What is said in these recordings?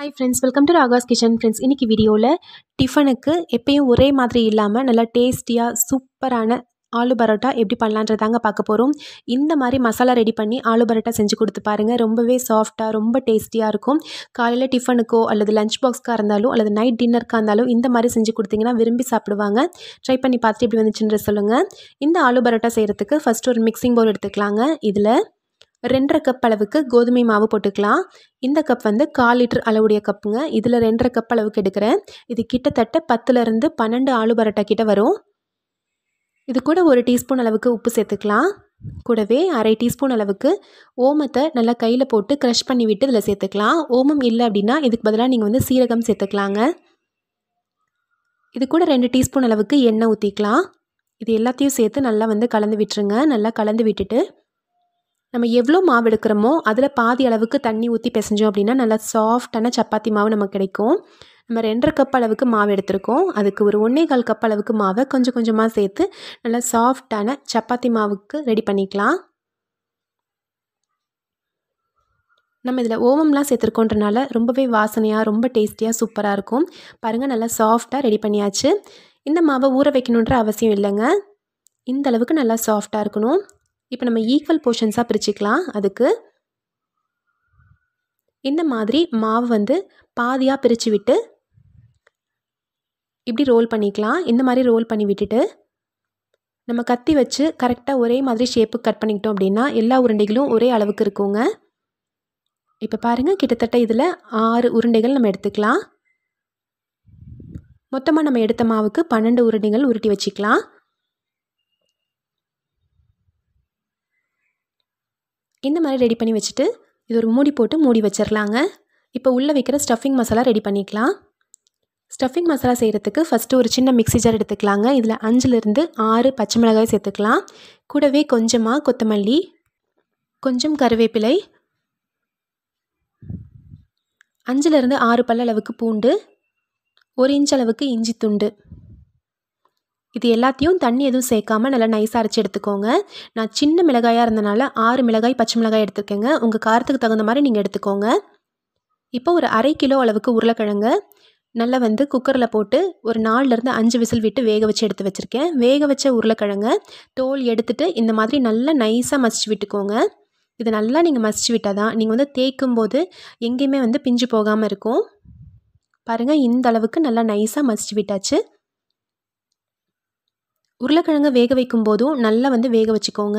hi friends welcome to Raga's kitchen friends இன்றைக்கி வீடியோவில் டிஃபனுக்கு எப்பயும் ஒரே மாதிரி இல்லாமல் நல்லா டேஸ்டியாக சூப்பரான ஆலு பரோட்டா எப்படி பண்ணலான்றதாங்க பார்க்க போகிறோம் இந்த மாதிரி மசாலா ரெடி பண்ணி ஆலு பரோட்டா செஞ்சு கொடுத்து பாருங்கள் ரொம்பவே சாஃப்டாக ரொம்ப டேஸ்டியாக இருக்கும் காலையில் டிஃபனுக்கோ அல்லது லஞ்ச் பாக்ஸ்க்காக இருந்தாலும் அல்லது நைட் டின்னருக்காக இருந்தாலும் இந்த மாதிரி செஞ்சு கொடுத்தீங்கன்னா விரும்பி சாப்பிடுவாங்க ட்ரை பண்ணி பார்த்துட்டு எப்படி வந்துச்சுன்ற சொல்லுங்கள் இந்த ஆலு பரோட்டா செய்கிறதுக்கு ஃபஸ்ட்டு ஒரு மிக்சிங் பவுல் எடுத்துக்கலாங்க இதில் ரெண்டரை கப் அளவுக்கு கோதுமை மாவு போட்டுக்கலாம் இந்த கப் வந்து கால் லிட்டர் அளவுடைய கப்புங்க இதில் ரெண்டரை கப் அளவுக்கு எடுக்கிறேன் இது கிட்டத்தட்ட பத்துலேருந்து பன்னெண்டு ஆலு பரோட்டா கிட்ட வரும் இது கூட ஒரு டீஸ்பூன் அளவுக்கு உப்பு சேர்த்துக்கலாம் கூடவே அரை டீஸ்பூன் அளவுக்கு ஓமத்தை நல்லா கையில் போட்டு க்ரஷ் பண்ணி விட்டு இதில் சேர்த்துக்கலாம் ஓமம் இல்லை அப்படின்னா இதுக்கு பதிலாக நீங்கள் வந்து சீரகம் சேர்த்துக்கலாங்க இது கூட ரெண்டு டீஸ்பூன் அளவுக்கு எண்ணெய் ஊற்றிக்கலாம் இது எல்லாத்தையும் சேர்த்து நல்லா வந்து கலந்து விட்டுருங்க நல்லா கலந்து விட்டுட்டு நம்ம எவ்வளோ மாவு எடுக்கிறோமோ அதில் பாதி அளவுக்கு தண்ணி ஊற்றி பிசைஞ்சோம் அப்படின்னா நல்லா சாஃப்டான சப்பாத்தி மாவு நமக்கு கிடைக்கும் நம்ம ரெண்டரை கப் அளவுக்கு மாவு எடுத்திருக்கோம் அதுக்கு ஒரு ஒன்றே கால் கப் அளவுக்கு மாவை கொஞ்சம் கொஞ்சமாக சேர்த்து நல்லா சாஃப்டான சப்பாத்தி மாவுக்கு ரெடி பண்ணிக்கலாம் நம்ம இதில் ஓவம்லாம் சேர்த்துருக்கோன்றனால ரொம்பவே வாசனையாக ரொம்ப டேஸ்டியாக சூப்பராக இருக்கும் பாருங்கள் நல்லா சாஃப்டாக ரெடி பண்ணியாச்சு இந்த மாவை ஊற வைக்கணுன்ற அவசியம் இல்லைங்க இந்த அளவுக்கு நல்லா சாஃப்டாக இருக்கணும் இப்போ நம்ம ஈக்குவல் போர்ஷன்ஸாக பிரிச்சுக்கலாம் அதுக்கு இந்த மாதிரி மாவு வந்து பாதியாக பிரித்து விட்டு இப்படி ரோல் பண்ணிக்கலாம் இந்த மாதிரி ரோல் பண்ணி விட்டுட்டு நம்ம கத்தி வச்சு கரெக்டாக ஒரே மாதிரி ஷேப்புக்கு கட் பண்ணிக்கிட்டோம் அப்படின்னா எல்லா உருண்டைகளும் ஒரே அளவுக்கு இருக்குங்க இப்போ பாருங்கள் கிட்டத்தட்ட இதில் ஆறு உருண்டைகள் நம்ம எடுத்துக்கலாம் மொத்தமாக நம்ம எடுத்த மாவுக்கு பன்னெண்டு உருண்டைகள் உருட்டி வச்சுக்கலாம் இந்த மாதிரி ரெடி பண்ணி வச்சுட்டு இது ஒரு மூடி போட்டு மூடி வச்சிடலாங்க இப்போ உள்ளே வைக்கிற ஸ்டஃபிங் மசாலா ரெடி பண்ணிக்கலாம் ஸ்டஃபிங் மசாலா செய்கிறதுக்கு ஃபஸ்ட்டு ஒரு சின்ன மிக்ஸி ஜார் எடுத்துக்கலாங்க இதில் அஞ்சுலேருந்து ஆறு பச்சை மிளகாய் சேர்த்துக்கலாம் கூடவே கொஞ்சமாக கொத்தமல்லி கொஞ்சம் கருவேப்பிலை அஞ்சுலேருந்து ஆறு பல்ல அளவுக்கு பூண்டு ஒரு இன்ச் அளவுக்கு இஞ்சி துண்டு இது எல்லாத்தையும் தண்ணி எதுவும் சேர்க்காமல் நல்லா நைஸாக அரைச்சி எடுத்துக்கோங்க நான் சின்ன மிளகாயாக இருந்தனால ஆறு மிளகாய் பச்சை மிளகாய் எடுத்துருக்கேங்க உங்கள் காரத்துக்கு தகுந்த மாதிரி நீங்கள் எடுத்துக்கோங்க இப்போ ஒரு அரை கிலோ அளவுக்கு உருளைக்கிழங்கு நல்லா வந்து குக்கரில் போட்டு ஒரு நாலுலேருந்து அஞ்சு விசில் விட்டு வேக வச்சு எடுத்து வச்சுருக்கேன் வேக வச்ச உருளைக்கிழங்கை தோல் எடுத்துகிட்டு இந்த மாதிரி நல்லா நைஸாக மசிச்சு விட்டுக்கோங்க இது நல்லா நீங்கள் மசிச்சு விட்டால் தான் நீங்கள் வந்து தேய்க்கும் போது எங்கேயுமே வந்து பிஞ்சு போகாமல் இருக்கும் பாருங்கள் இந்த அளவுக்கு நல்லா நைஸாக மசிச்சு விட்டாச்சு உருளைக்கிழங்கு வேக வைக்கும் போதும் நல்லா வந்து வேக வச்சுக்கோங்க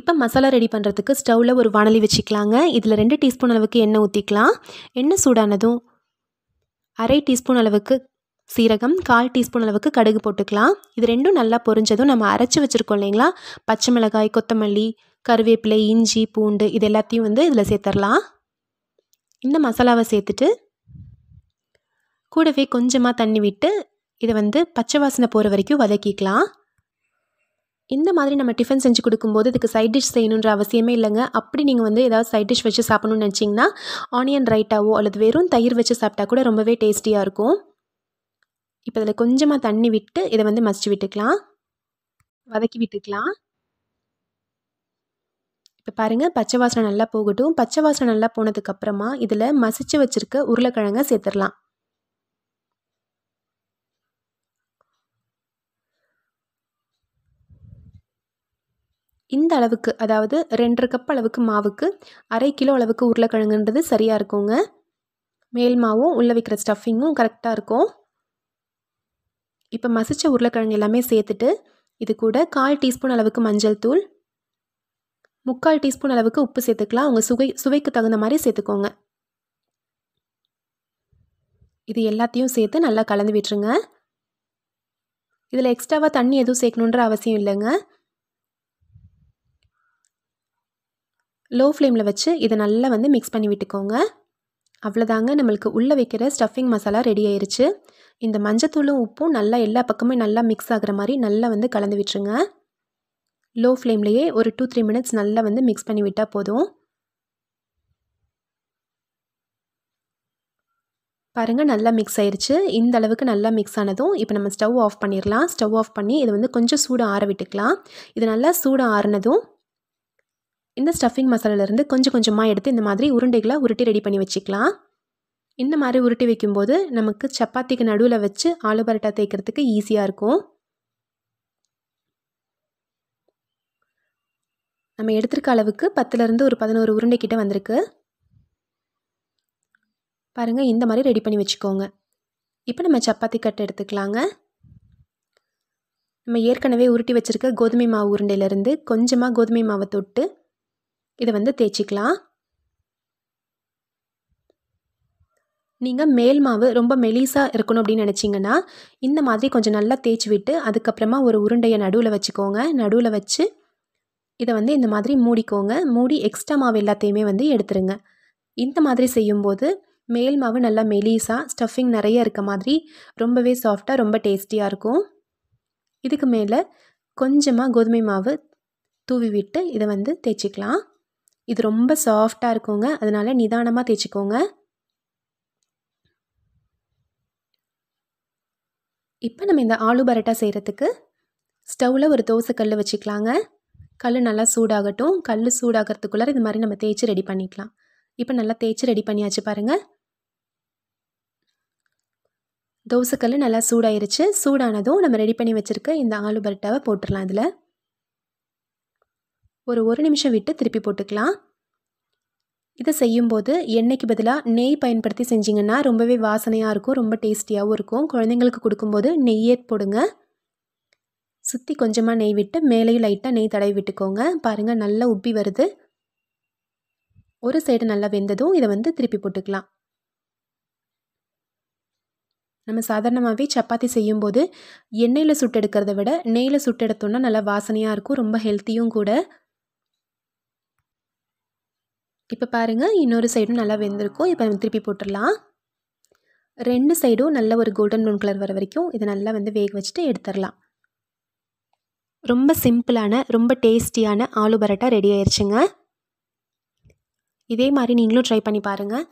இப்போ மசாலா ரெடி பண்ணுறதுக்கு ஸ்டவ்வில் ஒரு வானலி வச்சுக்கலாங்க இதில் ரெண்டு டீஸ்பூன் அளவுக்கு எண்ணெய் ஊற்றிக்கலாம் எண்ணெய் சூடானதும் அரை டீஸ்பூன் அளவுக்கு சீரகம் கால் டீஸ்பூன் அளவுக்கு கடுகு போட்டுக்கலாம் இது ரெண்டும் நல்லா பொரிஞ்சதும் நம்ம அரைச்சி வச்சுருக்கோம் இல்லைங்களா பச்சை மிளகாய் கொத்தமல்லி கருவேப்பிலை இஞ்சி பூண்டு இது எல்லாத்தையும் வந்து இதில் சேர்த்துடலாம் இந்த மசாலாவை சேர்த்துட்டு கூடவே கொஞ்சமாக தண்ணி விட்டு இதை வந்து பச்சை வாசனை போகிற வரைக்கும் வதக்கிக்கலாம் இந்த மாதிரி நம்ம டிஃபன் செஞ்சு கொடுக்கும்போது இதுக்கு சைட் டிஷ் செய்யணுன்ற அவசியமே இல்லைங்க அப்படி நீங்கள் வந்து ஏதாவது சைட் டிஷ் வச்சு சாப்பிடணும்னு நினச்சிங்கன்னா ஆனியன் ரைட்டாவோ அல்லது வெறும் தயிர் வச்சு சாப்பிட்டா கூட ரொம்பவே டேஸ்டியாக இருக்கும் இப்போ இதில் கொஞ்சமாக தண்ணி விட்டு இதை வந்து மசிச்சு விட்டுக்கலாம் வதக்கி விட்டுக்கலாம் இப்போ பாருங்கள் பச்சை வாசனை நல்லா போகட்டும் பச்சை வாசனை நல்லா போனதுக்கப்புறமா இதில் மசிச்சு வச்சுருக்க உருளைக்கிழங்க சேர்த்துடலாம் இந்த அளவுக்கு அதாவது ரெண்டரை கப் அளவுக்கு மாவுக்கு அரை கிலோ அளவுக்கு உருளைக்கிழங்குன்றது சரியாக இருக்குங்க மேல் மாவும் உள்ளே வைக்கிற ஸ்டஃபிங்கும் கரெக்டாக இருக்கும் இப்போ மசித்த உருளைக்கிழங்கு எல்லாமே சேர்த்துட்டு இது கூட கால் டீஸ்பூன் அளவுக்கு மஞ்சள் தூள் முக்கால் டீஸ்பூன் அளவுக்கு உப்பு சேர்த்துக்கலாம் உங்கள் சுவை சுவைக்கு தகுந்த மாதிரி சேர்த்துக்கோங்க இது எல்லாத்தையும் சேர்த்து நல்லா கலந்து விட்டுருங்க இதில் எக்ஸ்ட்ராவாக தண்ணி எதுவும் சேர்க்கணுன்ற அவசியம் இல்லைங்க லோ ஃப்ளேமில் வச்சு இதை நல்லா வந்து மிக்ஸ் பண்ணி விட்டுக்கோங்க அவ்வளோதாங்க நம்மளுக்கு உள்ளே வைக்கிற ஸ்டஃபிங் மசாலா ரெடி ஆயிடுச்சு இந்த மஞ்சத்தூளும் உப்பும் நல்லா எல்லா பக்கமும் நல்லா மிக்ஸ் ஆகிற மாதிரி நல்லா வந்து கலந்து விட்டுருங்க லோ ஃப்ளேம்லேயே ஒரு டூ த்ரீ மினிட்ஸ் நல்லா வந்து மிக்ஸ் பண்ணி விட்டால் போதும் பாருங்கள் நல்லா மிக்ஸ் ஆயிடுச்சு இந்த அளவுக்கு நல்லா மிக்ஸ் ஆனதும் இப்போ நம்ம ஸ்டவ் ஆஃப் பண்ணிடலாம் ஸ்டவ் ஆஃப் பண்ணி இதை வந்து கொஞ்சம் சூடாக ஆற விட்டுக்கலாம் இது நல்லா சூடாக ஆறினதும் இந்த ஸ்டஃபிங் மசாலாலேருந்து கொஞ்சம் கொஞ்சமாக எடுத்து இந்த மாதிரி உருண்டைகளை உருட்டி ரெடி பண்ணி வச்சுக்கலாம் இந்த மாதிரி உருட்டி வைக்கும்போது நமக்கு சப்பாத்திக்கு நடுவில் வச்சு ஆலு பரோட்டா தேய்க்கிறதுக்கு ஈஸியாக இருக்கும் நம்ம எடுத்திருக்க அளவுக்கு பத்துலேருந்து ஒரு பதினோரு உருண்டை கிட்ட வந்திருக்கு பாருங்கள் இந்த மாதிரி ரெடி பண்ணி வச்சுக்கோங்க இப்போ நம்ம சப்பாத்தி கட்டை எடுத்துக்கலாங்க நம்ம ஏற்கனவே உருட்டி வச்சுருக்க கோதுமை மாவு உருண்டையிலேருந்து கொஞ்சமாக கோதுமை மாவை தொட்டு இதை வந்து தேய்ச்சிக்கலாம் நீங்கள் மேல் மாவு ரொம்ப மெலிசாக இருக்கணும் அப்படின்னு நினச்சிங்கன்னா இந்த மாதிரி கொஞ்சம் நல்லா தேய்ச்சி விட்டு அதுக்கப்புறமா ஒரு உருண்டையை நடுவில் வச்சுக்கோங்க நடுவில் வச்சு இதை வந்து இந்த மாதிரி மூடிக்கோங்க மூடி எக்ஸ்ட்ரா மாவு எல்லாத்தையுமே வந்து எடுத்துருங்க இந்த மாதிரி செய்யும்போது மேல் மாவு நல்லா மெலிசாக ஸ்டஃபிங் நிறைய இருக்க மாதிரி ரொம்பவே சாஃப்டாக ரொம்ப டேஸ்டியாக இருக்கும் இதுக்கு மேலே கொஞ்சமாக கோதுமை மாவு தூவி விட்டு இதை வந்து தேய்ச்சிக்கலாம் இது ரொம்ப சாஃப்டாக இருக்குங்க அதனால் நிதானமாக தேய்ச்சிக்கோங்க இப்போ நம்ம இந்த ஆலு பரோட்டா செய்கிறதுக்கு ஸ்டவ்வில் ஒரு தோசைக்கல் வச்சுக்கலாங்க கல் நல்லா சூடாகட்டும் கல் சூடாகிறதுக்குள்ளே இது மாதிரி நம்ம தேய்ச்சி ரெடி பண்ணிக்கலாம் இப்போ நல்லா தேய்ச்சி ரெடி பண்ணியாச்சு பாருங்கள் தோசைக்கல் நல்லா சூடாயிருச்சு சூடானதும் நம்ம ரெடி பண்ணி வச்சுருக்க இந்த ஆலு பரோட்டாவை போட்டுடலாம் இதில் ஒரு ஒரு நிமிஷம் விட்டு திருப்பி போட்டுக்கலாம் இதை செய்யும்போது எண்ணெய்க்கு பதிலாக நெய் பயன்படுத்தி செஞ்சிங்கன்னா ரொம்பவே வாசனையாக இருக்கும் ரொம்ப டேஸ்டியாகவும் இருக்கும் குழந்தைங்களுக்கு கொடுக்கும்போது நெய்யே போடுங்க சுற்றி கொஞ்சமாக நெய் விட்டு மேலேயும் லைட்டாக நெய் தடவி விட்டுக்கோங்க பாருங்கள் நல்லா உப்பி வருது ஒரு சைடு நல்லா வெந்ததும் இதை வந்து திருப்பி போட்டுக்கலாம் நம்ம சாதாரணமாகவே சப்பாத்தி செய்யும்போது எண்ணெயில் சுட்டெடுக்கிறத விட நெய்யில் சுட்டெடுத்தோன்னா நல்லா வாசனையாக இருக்கும் ரொம்ப ஹெல்த்தியும் கூட இப்போ பாருங்கள் இன்னொரு சைடும் நல்லா வெந்திருக்கும் இப்போ நம்ம திருப்பி போட்டுடலாம் ரெண்டு சைடும் நல்ல ஒரு கோல்டன் ப்ரௌன் கலர் வர வரைக்கும் இதை நல்லா வந்து வேக வச்சுட்டு எடுத்துடலாம் ரொம்ப சிம்பிளான ரொம்ப டேஸ்டியான ஆலு பரோட்டா ரெடி ஆயிடுச்சுங்க இதே மாதிரி நீங்களும் ட்ரை பண்ணி பாருங்கள்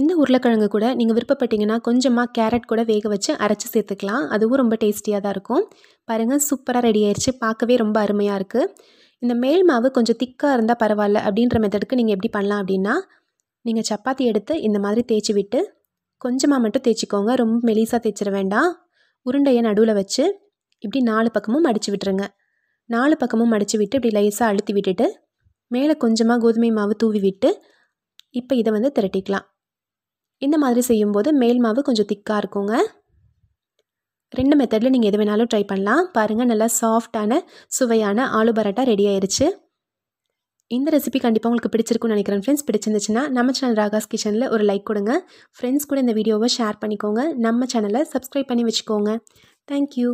இந்த உருளைக்கிழங்கு கூட நீங்கள் விருப்பப்பட்டீங்கன்னா கொஞ்சமாக கேரட் கூட வேக வச்சு அரைச்சி சேர்த்துக்கலாம் அதுவும் ரொம்ப டேஸ்டியாக தான் இருக்கும் பாருங்கள் சூப்பராக ரெடி ஆயிடுச்சு பார்க்கவே ரொம்ப அருமையாக இருக்குது இந்த மேல் மாவு கொஞ்சம் திக்காக இருந்தால் பரவாயில்ல அப்படின்ற மெத்தடுக்கு நீங்கள் எப்படி பண்ணலாம் அப்படின்னா நீங்கள் சப்பாத்தி எடுத்து இந்த மாதிரி தேய்ச்சி விட்டு கொஞ்சமாக மட்டும் தேய்ச்சிக்கோங்க ரொம்ப மெலிசாக தேய்ச்சிட வேண்டாம் உருண்டையை நடுவில் வச்சு இப்படி நாலு பக்கமும் அடித்து விட்டுருங்க நாலு பக்கமும் அடித்து விட்டு இப்படி லேசாக அழுத்தி விட்டுட்டு மேலே கொஞ்சமாக கோதுமை மாவு தூவி விட்டு இப்போ இதை வந்து திரட்டிக்கலாம் இந்த மாதிரி செய்யும்போது மேல் மாவு கொஞ்சம் திக்காக இருக்குங்க ரெண்டு மெத்தடில் நீங்கள் எது வேணாலும் ட்ரை பண்ணலாம் பாருங்கள் நல்லா சாஃப்டான சுவையான ஆலு பரோட்டா ரெடி ஆயிடுச்சு இந்த ரெசிபி கண்டிப்பாக உங்களுக்கு பிடிச்சிருக்குன்னு நினைக்கிறேன் ஃப்ரெண்ட்ஸ் பிடிச்சிருந்துச்சுன்னா நம்ம சேனல் ராகாஸ் கிச்சனில் ஒரு லைக் கொடுங்க ஃப்ரெண்ட்ஸ் கூட இந்த வீடியோவை ஷேர் பண்ணிக்கோங்க நம்ம சேனலை சப்ஸ்கிரைப் பண்ணி வச்சுக்கோங்க தேங்க்யூ